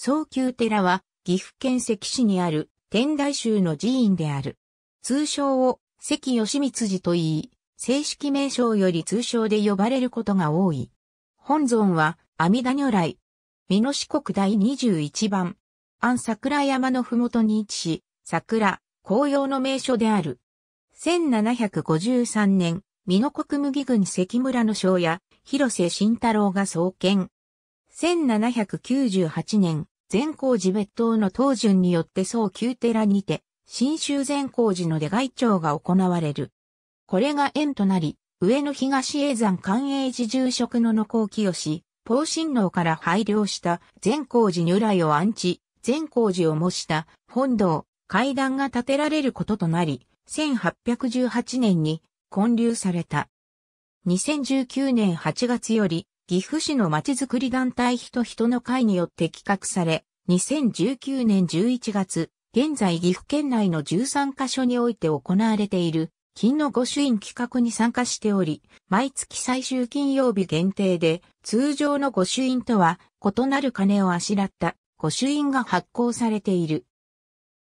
早急寺は、岐阜県関市にある天台宗の寺院である。通称を関義光寺と言い、正式名称より通称で呼ばれることが多い。本尊は阿弥陀如来。美濃四国第21番。安桜山のふもとに位置し、桜、紅葉の名所である。1753年、美濃国麦郡関村の庄屋、広瀬慎太郎が創建。1798年、善光寺別当の当順によって総旧寺にて、新州善光寺の出外長が行われる。これが縁となり、上野東永山寛永寺住職の野幸清、方針楼から拝領した善光寺如来を安置、善光寺を模した本堂、階段が建てられることとなり、1818年に建立された。2019年8月より岐阜市のまちづくり団体人人の会によって企画され、2019年11月、現在岐阜県内の13カ所において行われている、金の御朱印企画に参加しており、毎月最終金曜日限定で、通常の御朱印とは異なる金をあしらった御朱印が発行されている。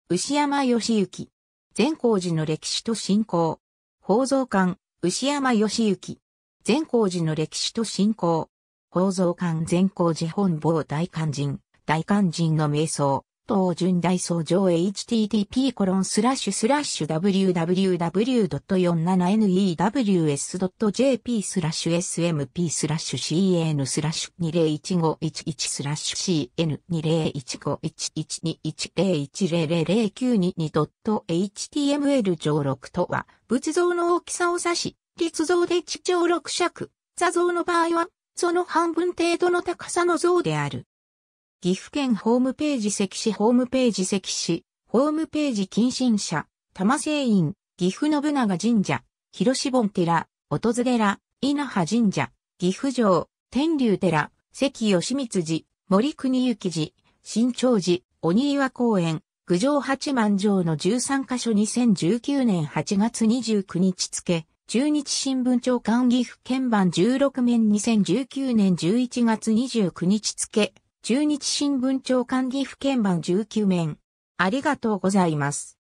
牛山義行。善光寺の歴史と信仰。宝蔵館、牛山義行。善光寺の歴史と信仰。構造館全工寺本坊大肝人、大肝人の瞑想、東順大僧上 http コロンスラッシュスラッシュ www.47news.jp スラッシュ smp スラッシュ cn スラッシュ201511スラッシュ cn2015112101000922.html 上録とは仏像の大きさを指し、立像で地上6尺、座像の場合はその半分程度の高さの像である。岐阜県ホームページ関市ホームページ関市、ホームページ近親者、玉聖院、岐阜信長神社、広志本寺、訪れら、稲葉神社、岐阜城、天竜寺、関義光寺、森国行寺、新長寺、鬼岩公園、郡上八幡城の13カ所2019年8月29日付、中日新聞長官岐阜県版16面2019年11月29日付、中日新聞長官岐阜県版19面。ありがとうございます。